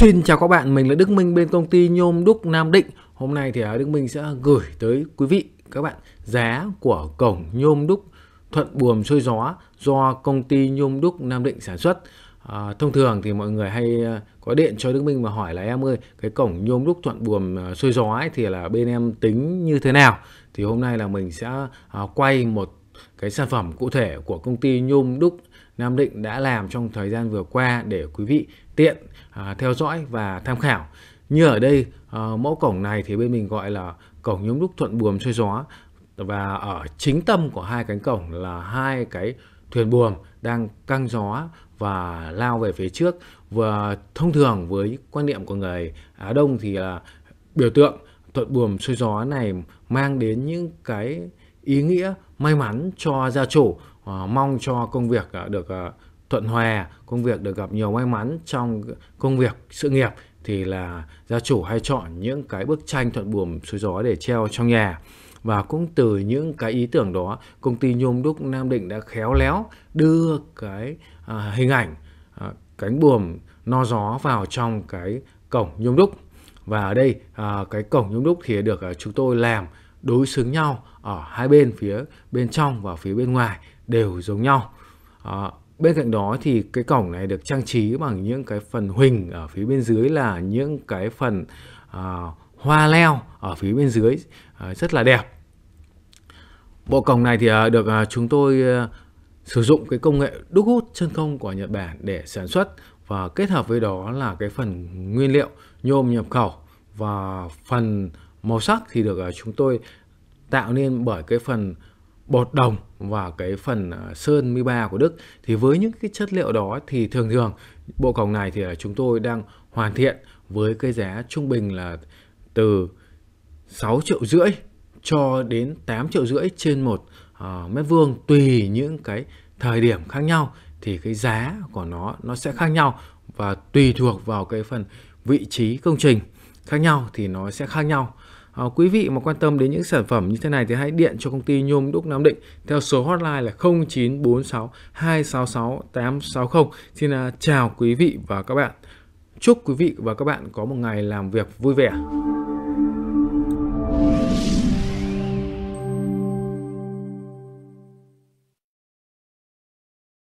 Xin chào các bạn, mình là Đức Minh bên công ty Nhôm Đúc Nam Định. Hôm nay thì à, Đức Minh sẽ gửi tới quý vị các bạn giá của cổng nhôm đúc thuận buồm xuôi gió do công ty Nhôm Đúc Nam Định sản xuất. À, thông thường thì mọi người hay à, có điện cho Đức Minh mà hỏi là em ơi cái cổng nhôm đúc thuận buồm à, xuôi gió ấy, thì là bên em tính như thế nào? Thì hôm nay là mình sẽ quay một cái sản phẩm cụ thể của công ty Nhôm Đúc Nam Định đã làm trong thời gian vừa qua để quý vị tiện à, theo dõi và tham khảo. Như ở đây à, mẫu cổng này thì bên mình gọi là cổng nhúng đúc thuận buồm xuôi gió và ở chính tâm của hai cánh cổng là hai cái thuyền buồm đang căng gió và lao về phía trước và thông thường với quan niệm của người Á Đông thì là biểu tượng thuận buồm xuôi gió này mang đến những cái ý nghĩa may mắn cho gia chủ ờ, mong cho công việc ờ, được ờ, thuận hòa công việc được gặp nhiều may mắn trong công việc sự nghiệp thì là gia chủ hay chọn những cái bức tranh thuận buồm xuôi gió để treo trong nhà và cũng từ những cái ý tưởng đó công ty nhôm đúc nam định đã khéo léo đưa cái hình ảnh cánh buồm no gió vào trong cái cổng nhôm đúc và ở đây cái cổng nhôm đúc thì được chúng tôi làm đối xứng nhau ở hai bên phía bên trong và phía bên ngoài đều giống nhau à, bên cạnh đó thì cái cổng này được trang trí bằng những cái phần huỳnh ở phía bên dưới là những cái phần à, hoa leo ở phía bên dưới à, rất là đẹp bộ cổng này thì à, được à, chúng tôi à, sử dụng cái công nghệ đúc hút chân không của Nhật Bản để sản xuất và kết hợp với đó là cái phần nguyên liệu nhôm nhập khẩu và phần màu sắc thì được à, chúng tôi tạo nên bởi cái phần bột đồng và cái phần à, sơn mi ba của Đức thì với những cái chất liệu đó thì thường thường bộ cổng này thì à, chúng tôi đang hoàn thiện với cái giá trung bình là từ 6 triệu rưỡi cho đến 8 triệu rưỡi trên một uh, mét vuông tùy những cái thời điểm khác nhau thì cái giá của nó nó sẽ khác nhau và tùy thuộc vào cái phần vị trí công trình khác nhau thì nó sẽ khác nhau Ờ, quý vị mà quan tâm đến những sản phẩm như thế này thì hãy điện cho công ty Nhôm Đúc Nam Định theo số hotline là 0946 266 860. Xin à, chào quý vị và các bạn. Chúc quý vị và các bạn có một ngày làm việc vui vẻ.